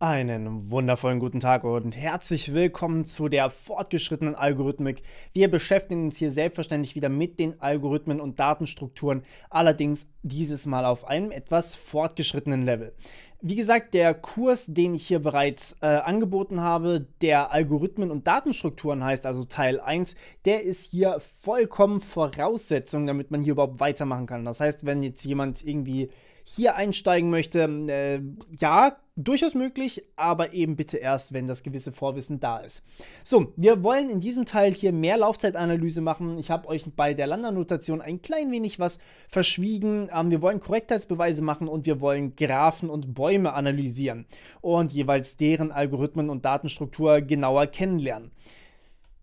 Einen wundervollen guten Tag und herzlich willkommen zu der fortgeschrittenen Algorithmik. Wir beschäftigen uns hier selbstverständlich wieder mit den Algorithmen und Datenstrukturen, allerdings dieses Mal auf einem etwas fortgeschrittenen Level. Wie gesagt, der Kurs, den ich hier bereits äh, angeboten habe, der Algorithmen und Datenstrukturen heißt, also Teil 1, der ist hier vollkommen Voraussetzung, damit man hier überhaupt weitermachen kann. Das heißt, wenn jetzt jemand irgendwie hier einsteigen möchte, ähm, äh, ja, durchaus möglich, aber eben bitte erst, wenn das gewisse Vorwissen da ist. So, wir wollen in diesem Teil hier mehr Laufzeitanalyse machen. Ich habe euch bei der Landernotation ein klein wenig was verschwiegen. Ähm, wir wollen Korrektheitsbeweise machen und wir wollen Graphen und Bäume analysieren und jeweils deren Algorithmen und Datenstruktur genauer kennenlernen.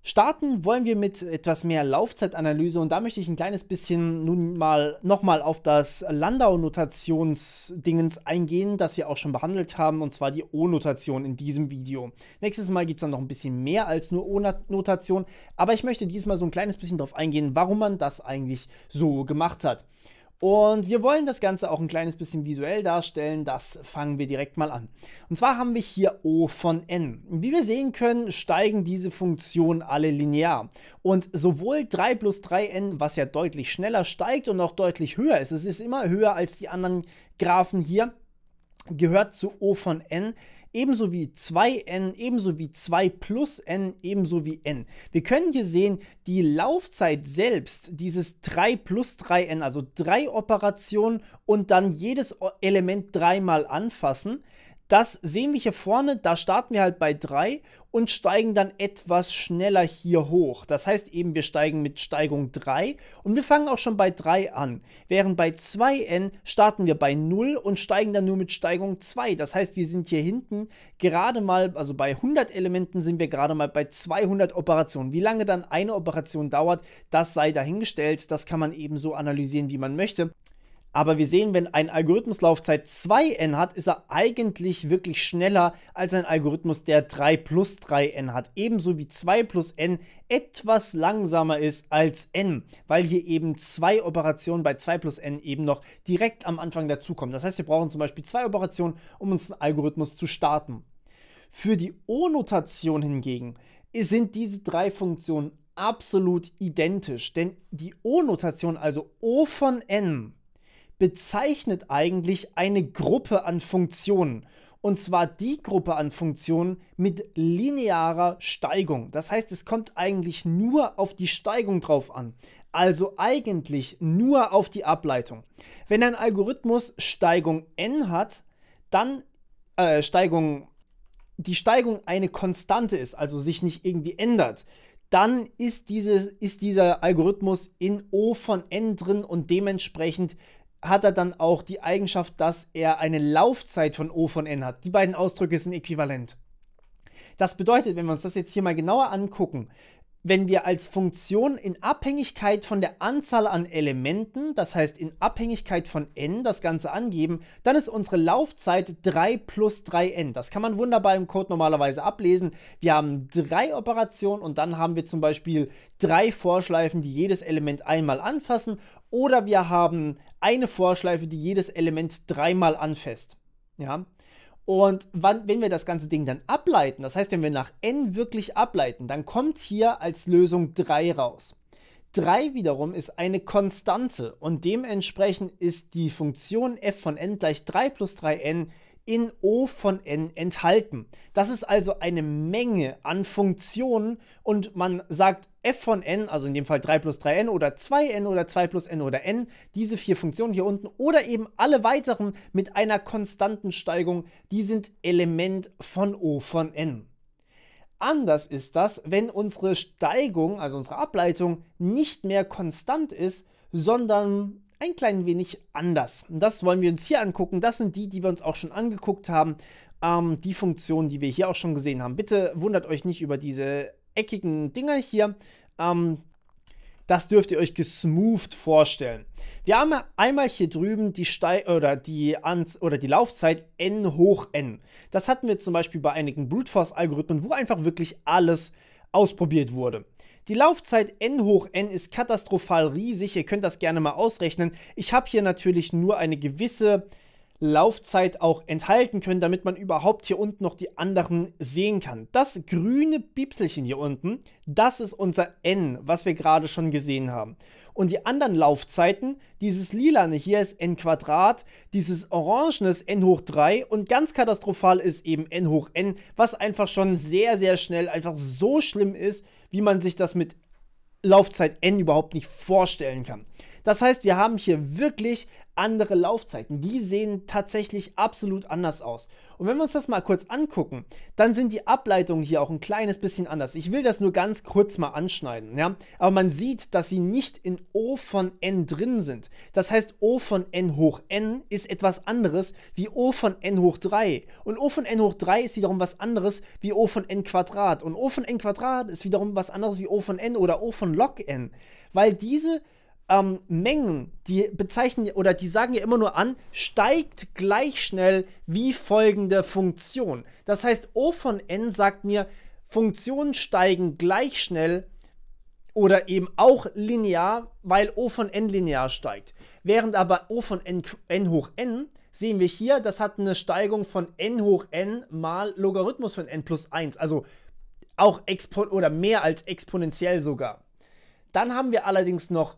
Starten wollen wir mit etwas mehr Laufzeitanalyse und da möchte ich ein kleines bisschen nun mal nochmal auf das Landau-Notationsdingens eingehen, das wir auch schon behandelt haben, und zwar die O-Notation in diesem Video. Nächstes Mal gibt es dann noch ein bisschen mehr als nur O-Notation, aber ich möchte diesmal so ein kleines bisschen darauf eingehen, warum man das eigentlich so gemacht hat. Und wir wollen das Ganze auch ein kleines bisschen visuell darstellen. Das fangen wir direkt mal an. Und zwar haben wir hier O von n. Wie wir sehen können, steigen diese Funktionen alle linear. Und sowohl 3 plus 3n, was ja deutlich schneller steigt und auch deutlich höher ist, es ist immer höher als die anderen Graphen hier, gehört zu O von n, ebenso wie 2n, ebenso wie 2 plus n, ebenso wie n. Wir können hier sehen, die Laufzeit selbst, dieses 3 plus 3n, also drei Operationen und dann jedes Element dreimal anfassen, das sehen wir hier vorne, da starten wir halt bei 3 und steigen dann etwas schneller hier hoch. Das heißt eben, wir steigen mit Steigung 3 und wir fangen auch schon bei 3 an. Während bei 2n starten wir bei 0 und steigen dann nur mit Steigung 2. Das heißt, wir sind hier hinten gerade mal, also bei 100 Elementen sind wir gerade mal bei 200 Operationen. Wie lange dann eine Operation dauert, das sei dahingestellt. Das kann man eben so analysieren, wie man möchte. Aber wir sehen, wenn ein Algorithmus Laufzeit 2n hat, ist er eigentlich wirklich schneller als ein Algorithmus, der 3 plus 3n hat. Ebenso wie 2 plus n etwas langsamer ist als n, weil hier eben zwei Operationen bei 2 plus n eben noch direkt am Anfang dazukommen. Das heißt, wir brauchen zum Beispiel zwei Operationen, um uns einen Algorithmus zu starten. Für die O-Notation hingegen sind diese drei Funktionen absolut identisch, denn die O-Notation, also O von n, bezeichnet eigentlich eine Gruppe an Funktionen. Und zwar die Gruppe an Funktionen mit linearer Steigung. Das heißt, es kommt eigentlich nur auf die Steigung drauf an. Also eigentlich nur auf die Ableitung. Wenn ein Algorithmus Steigung n hat, dann äh, Steigung, die Steigung eine Konstante ist, also sich nicht irgendwie ändert, dann ist, diese, ist dieser Algorithmus in O von n drin und dementsprechend hat er dann auch die Eigenschaft, dass er eine Laufzeit von O von N hat. Die beiden Ausdrücke sind äquivalent. Das bedeutet, wenn wir uns das jetzt hier mal genauer angucken, wenn wir als Funktion in Abhängigkeit von der Anzahl an Elementen, das heißt in Abhängigkeit von n, das Ganze angeben, dann ist unsere Laufzeit 3 plus 3n. Das kann man wunderbar im Code normalerweise ablesen. Wir haben drei Operationen und dann haben wir zum Beispiel drei Vorschleifen, die jedes Element einmal anfassen oder wir haben eine Vorschleife, die jedes Element dreimal anfasst. Ja, und wann, wenn wir das ganze Ding dann ableiten, das heißt, wenn wir nach n wirklich ableiten, dann kommt hier als Lösung 3 raus. 3 wiederum ist eine Konstante und dementsprechend ist die Funktion f von n gleich 3 plus 3n in O von n enthalten. Das ist also eine Menge an Funktionen und man sagt f von n, also in dem Fall 3 plus 3n oder 2n oder 2 plus n oder n, diese vier Funktionen hier unten oder eben alle weiteren mit einer konstanten Steigung, die sind Element von O von n. Anders ist das, wenn unsere Steigung, also unsere Ableitung, nicht mehr konstant ist, sondern ein klein wenig anders. Und das wollen wir uns hier angucken. Das sind die, die wir uns auch schon angeguckt haben. Ähm, die Funktionen, die wir hier auch schon gesehen haben. Bitte wundert euch nicht über diese eckigen Dinger hier. Ähm, das dürft ihr euch gesmoothed vorstellen. Wir haben einmal hier drüben die, Ste oder die, Ans oder die Laufzeit n hoch n. Das hatten wir zum Beispiel bei einigen Brute Force Algorithmen, wo einfach wirklich alles ausprobiert wurde. Die Laufzeit n hoch n ist katastrophal riesig. Ihr könnt das gerne mal ausrechnen. Ich habe hier natürlich nur eine gewisse Laufzeit auch enthalten können, damit man überhaupt hier unten noch die anderen sehen kann. Das grüne Bipselchen hier unten, das ist unser N, was wir gerade schon gesehen haben. Und die anderen Laufzeiten, dieses lilane hier ist n Quadrat, dieses orangene ist n hoch 3 und ganz katastrophal ist eben n hoch n, was einfach schon sehr, sehr schnell einfach so schlimm ist, wie man sich das mit Laufzeit N überhaupt nicht vorstellen kann. Das heißt, wir haben hier wirklich andere Laufzeiten. Die sehen tatsächlich absolut anders aus. Und wenn wir uns das mal kurz angucken, dann sind die Ableitungen hier auch ein kleines bisschen anders. Ich will das nur ganz kurz mal anschneiden. Ja? Aber man sieht, dass sie nicht in O von n drin sind. Das heißt, O von n hoch n ist etwas anderes wie O von n hoch 3. Und O von n hoch 3 ist wiederum was anderes wie O von n Quadrat. Und O von n Quadrat ist wiederum was anderes wie O von n oder O von log n. Weil diese ähm, Mengen, die bezeichnen oder die sagen ja immer nur an, steigt gleich schnell wie folgende Funktion. Das heißt, O von n sagt mir, Funktionen steigen gleich schnell oder eben auch linear, weil O von n linear steigt. Während aber O von n, n hoch n sehen wir hier, das hat eine Steigung von n hoch n mal Logarithmus von n plus 1, also auch expo oder mehr als exponentiell sogar. Dann haben wir allerdings noch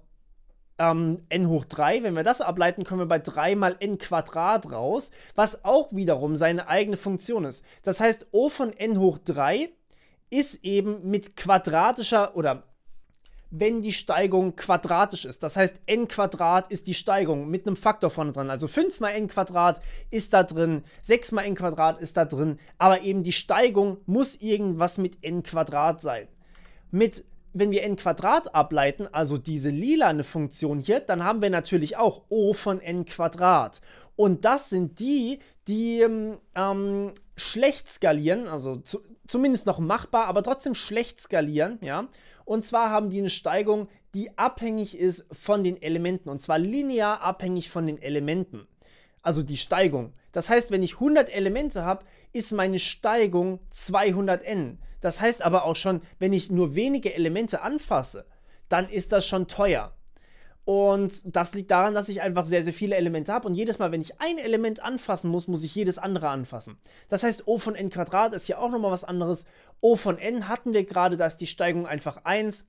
ähm, n hoch 3, wenn wir das ableiten, kommen wir bei 3 mal n Quadrat raus, was auch wiederum seine eigene Funktion ist. Das heißt, O von n hoch 3 ist eben mit quadratischer oder wenn die Steigung quadratisch ist. Das heißt, n Quadrat ist die Steigung mit einem Faktor vorne dran. Also 5 mal n Quadrat ist da drin, 6 mal n Quadrat ist da drin, aber eben die Steigung muss irgendwas mit n Quadrat sein. Mit wenn wir n Quadrat ableiten, also diese lilane Funktion hier, dann haben wir natürlich auch O von n Quadrat. Und das sind die, die ähm, ähm, schlecht skalieren, also zu, zumindest noch machbar, aber trotzdem schlecht skalieren, ja. Und zwar haben die eine Steigung, die abhängig ist von den Elementen, und zwar linear abhängig von den Elementen. Also die Steigung. Das heißt, wenn ich 100 Elemente habe, ist meine Steigung 200 n. Das heißt aber auch schon, wenn ich nur wenige Elemente anfasse, dann ist das schon teuer. Und das liegt daran, dass ich einfach sehr, sehr viele Elemente habe. Und jedes Mal, wenn ich ein Element anfassen muss, muss ich jedes andere anfassen. Das heißt, O von n Quadrat ist hier auch nochmal was anderes. O von n hatten wir gerade, da ist die Steigung einfach 1.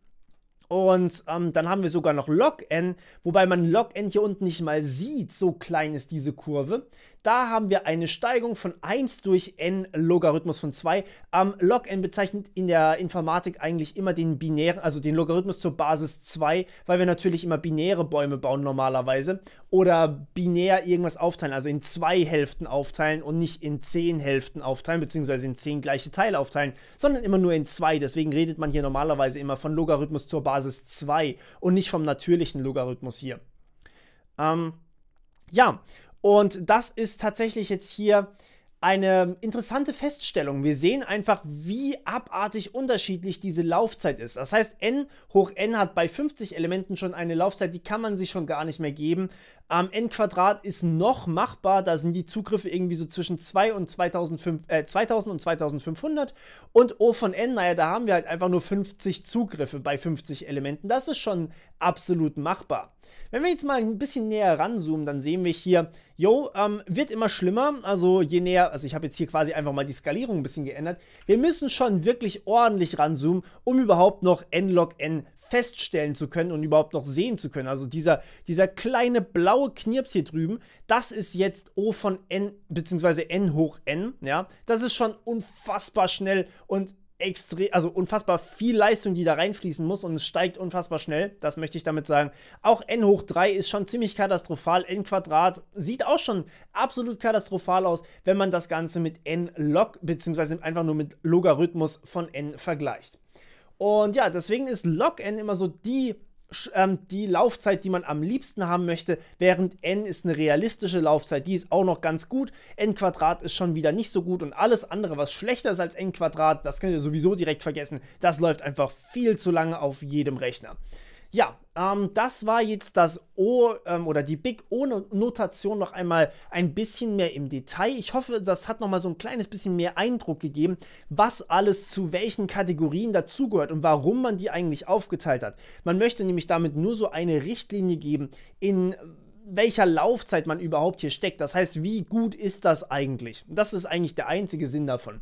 Und ähm, dann haben wir sogar noch Log-N, wobei man Log-N hier unten nicht mal sieht, so klein ist diese Kurve. Da haben wir eine Steigung von 1 durch n Logarithmus von 2. Ähm, Log-N bezeichnet in der Informatik eigentlich immer den binären, also den Logarithmus zur Basis 2, weil wir natürlich immer binäre Bäume bauen normalerweise oder binär irgendwas aufteilen, also in zwei Hälften aufteilen und nicht in zehn Hälften aufteilen, beziehungsweise in zehn gleiche Teile aufteilen, sondern immer nur in zwei. Deswegen redet man hier normalerweise immer von Logarithmus zur Basis Basis 2 und nicht vom natürlichen Logarithmus hier. Ähm, ja, und das ist tatsächlich jetzt hier eine interessante Feststellung. Wir sehen einfach, wie abartig unterschiedlich diese Laufzeit ist. Das heißt, n hoch n hat bei 50 Elementen schon eine Laufzeit, die kann man sich schon gar nicht mehr geben. Ähm, n Quadrat ist noch machbar, da sind die Zugriffe irgendwie so zwischen 2 und 2005, äh, 2000 und 2500. Und O von n, naja, da haben wir halt einfach nur 50 Zugriffe bei 50 Elementen. Das ist schon absolut machbar. Wenn wir jetzt mal ein bisschen näher ranzoomen, dann sehen wir hier, jo, ähm, wird immer schlimmer. Also je näher also ich habe jetzt hier quasi einfach mal die Skalierung ein bisschen geändert. Wir müssen schon wirklich ordentlich ranzoomen, um überhaupt noch n-log-n feststellen zu können und überhaupt noch sehen zu können. Also dieser, dieser kleine blaue Knirps hier drüben, das ist jetzt O von n, beziehungsweise n hoch n, ja. Das ist schon unfassbar schnell und extrem, also unfassbar viel Leistung, die da reinfließen muss und es steigt unfassbar schnell. Das möchte ich damit sagen. Auch n hoch 3 ist schon ziemlich katastrophal. n Quadrat sieht auch schon absolut katastrophal aus, wenn man das Ganze mit n log beziehungsweise einfach nur mit Logarithmus von n vergleicht. Und ja, deswegen ist log n immer so die ähm, die Laufzeit, die man am liebsten haben möchte, während n ist eine realistische Laufzeit, die ist auch noch ganz gut. n Quadrat ist schon wieder nicht so gut und alles andere, was schlechter ist als n Quadrat, das könnt ihr sowieso direkt vergessen. Das läuft einfach viel zu lange auf jedem Rechner. Ja, ähm, das war jetzt das O ähm, oder die Big O-Notation noch einmal ein bisschen mehr im Detail. Ich hoffe, das hat noch mal so ein kleines bisschen mehr Eindruck gegeben, was alles zu welchen Kategorien dazugehört und warum man die eigentlich aufgeteilt hat. Man möchte nämlich damit nur so eine Richtlinie geben, in welcher Laufzeit man überhaupt hier steckt. Das heißt, wie gut ist das eigentlich? Das ist eigentlich der einzige Sinn davon.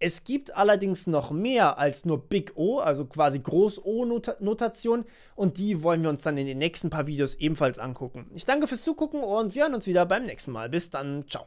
Es gibt allerdings noch mehr als nur Big O, also quasi Groß-O-Notation und die wollen wir uns dann in den nächsten paar Videos ebenfalls angucken. Ich danke fürs Zugucken und wir hören uns wieder beim nächsten Mal. Bis dann, ciao.